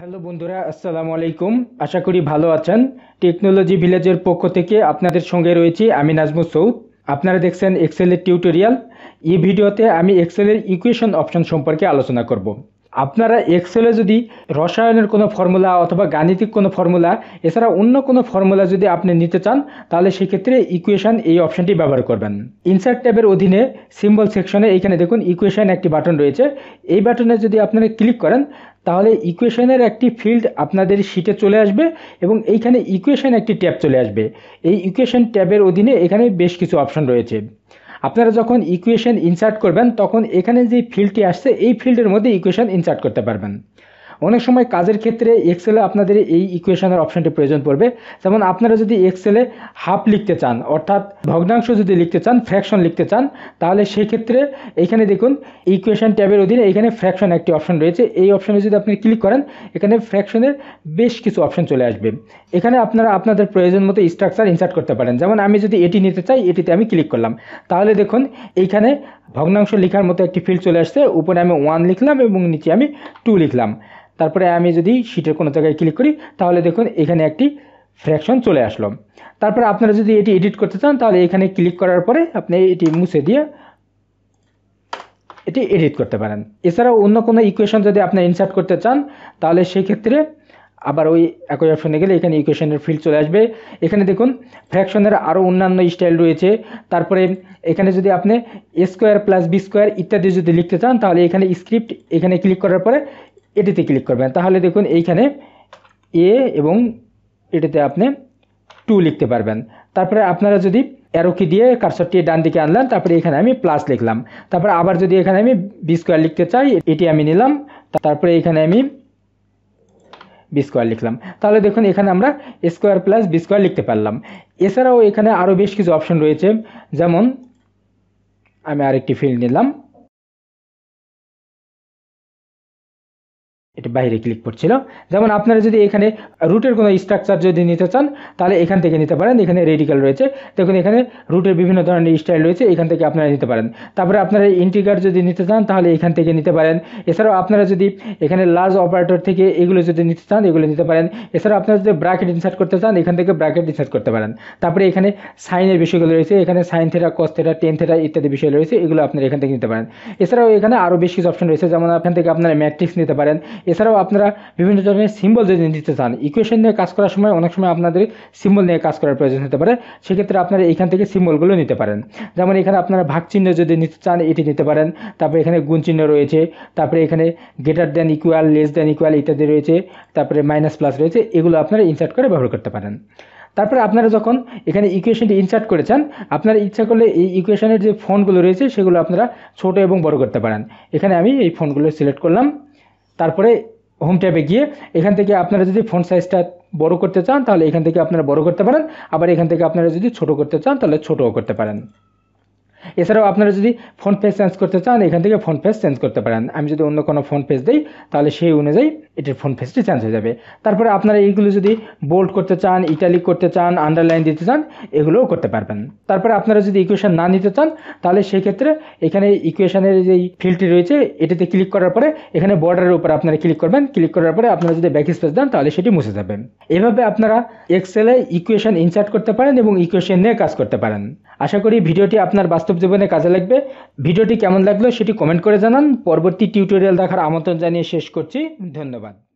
hello বন্ধুরা আসসালামু আলাইকুম আশা করি ভালো আছেন টেকনোলজি ভিলেজের পক্ষ থেকে আপনাদের সঙ্গে রয়েছি আমি নাজমু সৌদ আপনারা দেখছেন এক্সেলের টিউটোরিয়াল এই ভিডিওতে আমি এক্সেলের ইকুয়েশন অপশন সম্পর্কে আলোচনা করব আপনারা এক্সেলে যদি রসায়নের কোনো ফর্মুলা অথবা গাণিতিক কোনো ফর্মুলা এছাড়া অন্য কোনো ফর্মুলা যদি আপনি নিতে চান তাহলে সেক্ষেত্রে ইকুয়েশান এই অপশানটি ব্যবহার করবেন ইনসার্ট ট্যাবের অধীনে সিম্বল সেকশনে এখানে দেখুন ইকুয়েশান একটি বাটন রয়েছে এই বাটনে যদি আপনারা ক্লিক করেন তাহলে ইকুয়েশানের একটি ফিল্ড আপনাদের শিটে চলে আসবে এবং এইখানে ইকুয়েশান একটি ট্যাব চলে আসবে এই ইকুয়েশান ট্যাবের অধীনে এখানে বেশ কিছু অপশন রয়েছে আপনারা যখন ইকুয়েশন ইনসার্ট করবেন তখন এখানে যে ফিল্ডটি আসছে এই ফিল্ডের মধ্যে ইকুয়েশন ইনসার্ট করতে পারবেন অনেক সময় কাজের ক্ষেত্রে এক্সেলে আপনাদের এই ইকুয়েশনের অপশানটি প্রয়োজন পড়বে যেমন আপনারা যদি এক্সেলে হাফ লিখতে চান অর্থাৎ ভগ্নাংশ যদি লিখতে চান ফ্র্যাকশন লিখতে চান তাহলে সেক্ষেত্রে এখানে দেখুন ইকুয়েশন ট্যাবের অধীনে এখানে ফ্র্যাকশন একটি অপশন রয়েছে এই অপশনে যদি আপনি ক্লিক করেন এখানে ফ্র্যাকশনের বেশ কিছু অপশন চলে আসবে এখানে আপনারা আপনাদের প্রয়োজন মতো স্ট্রাকচার ইনসার্ট করতে পারেন যেমন আমি যদি এটি নিতে চাই এটিতে আমি ক্লিক করলাম তাহলে দেখুন এইখানে ভগ্নাংশ লেখার মতো একটি ফিল্ড চলে আসছে উপরে আমি ওয়ান লিখলাম এবং নিচে আমি টু লিখলাম তারপরে আমি যদি শিটের কোনো জায়গায় ক্লিক করি তাহলে দেখুন এখানে একটি ফ্র্যাকশন চলে আসলো তারপরে আপনারা যদি এটি এডিট করতে চান তাহলে এখানে ক্লিক করার পরে আপনি এটি মুছে দিয়ে এটি এডিট করতে পারেন এছাড়াও অন্য কোনো ইকুয়েশন যদি আপনি ইনসার্ট করতে চান তাহলে সেক্ষেত্রে আবার ওই একই অপশনে গেলে এখানে ইকুয়েশনের ফিল্ড চলে আসবে এখানে দেখুন ফ্র্যাকশনের আরও অন্যান্য স্টাইল রয়েছে তারপরে এখানে যদি আপনি A square plus B square ইত্যাদি যদি লিখতে চান তাহলে এখানে স্ক্রিপ্ট এখানে ক্লিক করার পরে এটিতে ক্লিক করবেন তাহলে দেখুন এইখানে এ এবং এটাতে আপনি টু লিখতে পারবেন তারপরে আপনারা যদি অ্যারোকি দিয়ে কারসরটি ডান দিকে আনলাম তারপরে এখানে আমি প্লাস লিখলাম তারপরে আবার যদি এখানে আমি বি স্কোয়ার লিখতে চাই এটি আমি নিলাম তারপরে এখানে আমি বি স্কোয়ার লিখলাম তাহলে দেখুন এখানে আমরা স্কোয়ার প্লাস বি স্কোয়ার লিখতে পারলাম এছাড়াও এখানে আরও বেশ কিছু অপশন রয়েছে যেমন আমি আরেকটি ফিল্ড নিলাম এটি বাইরে ক্লিক করছিল যেমন আপনারা যদি এখানে রুটের কোনো স্ট্রাকচার যদি নিতে চান তাহলে এখান থেকে নিতে পারেন এখানে রেডিকাল রয়েছে দেখুন এখানে রুটের বিভিন্ন ধরনের স্টাইল রয়েছে এখান থেকে আপনারা নিতে পারেন তারপরে আপনারা ইন্টিগার যদি নিতে চান তাহলে এখান থেকে নিতে পারেন এছাড়াও আপনারা যদি এখানে লার্জ অপারেটর থেকে এগুলো যদি নিতে চান এগুলো নিতে পারেন এছাড়াও আপনারা যদি ব্র্যাকেট ইনসার্ট করতে চান এখান থেকে ব্র্যাকেট ইনসার্ট করতে পারেন তারপরে এখানে সাইনের বিষয়গুলো রয়েছে এখানে সাইন থেরা কস থেরা টেন থেরা ইত্যাদি বিষয় রয়েছে এগুলো আপনারা এখান থেকে নিতে পারেন এছাড়াও এখানে আরও বেশ কিছু অপশন রয়েছে যেমন এখান থেকে আপনারা ম্যাট্রিক্স নিতে পারেন এছাড়াও আপনারা বিভিন্ন ধরনের সিম্বল যদি নিতে চান ইকুয়েশন নিয়ে কাজ করার সময় অনেক সময় আপনাদের সিম্বল নিয়ে কাজ করার প্রয়োজন হতে পারে সেক্ষেত্রে আপনারা এখান থেকে সিম্বলগুলো নিতে পারেন যেমন এখানে আপনারা ভাগ চিহ্ন যদি নিতে চান এটি নিতে পারেন তারপরে এখানে গুণ চিহ্ন রয়েছে তারপরে এখানে greater than equal less than equal ইত্যাদি রয়েছে তারপরে মাইনাস প্লাস রয়েছে এগুলো আপনারা ইনসার্ট করে ব্যবহার করতে পারেন তারপরে আপনারা যখন এখানে ইকুয়েশনটি ইনসার্ট করেছেন আপনারা ইচ্ছা করলে এই ইকুয়েশনের যে ফোনগুলো রয়েছে সেগুলো আপনারা ছোট এবং বড় করতে পারেন এখানে আমি এই ফোনগুলো সিলেক্ট করলাম তারপরে হোম ট্যাবে গিয়ে এখান থেকে আপনারা যদি ফোন সাইজটা বড় করতে চান তাহলে এখান থেকে আপনারা বড় করতে পারেন আবার এখান থেকে আপনারা যদি ছোট করতে চান তাহলে ছোটও করতে পারেন এছাড়াও আপনারা যদি ফোন পেজ চেঞ্জ করতে চান এখান থেকে ফোন পেজ চেঞ্জ করতে পারেন আমি যদি অন্য কোনো ফোন পেজ দিই তাহলে সেই অনুযায়ী এটির ফোন পেজটি চেঞ্জ হয়ে যাবে তারপরে আপনারা এইগুলো যদি বোল্ড করতে চান ইটালিক করতে চান আন্ডারলাইন দিতে চান এগুলোও করতে পারবেন তারপরে আপনারা যদি ইকুয়েশান না নিতে চান তাহলে সেই ক্ষেত্রে এখানে ইকুয়েশানের যেই ফিল্ডটি রয়েছে এটিতে ক্লিক করার পরে এখানে বর্ডারের উপর আপনারা ক্লিক করবেন ক্লিক করার পরে আপনারা যদি ব্যাক স্পেস দেন তাহলে সেটি মুছে যাবে এভাবে আপনারা এক্সেলে ইকুয়েশন ইনসার্ট করতে পারেন এবং ইকুয়েশন নিয়ে কাজ করতে পারেন আশা করি ভিডিওটি আপনার বাস্তব জীবনে কাজে লাগবে ভিডিওটি কেমন লাগলো সেটি কমেন্ট করে জানান পরবর্তী টিউটোরিয়াল দেখার আমন্ত্রণ জানিয়ে শেষ করছি ধন্যবাদ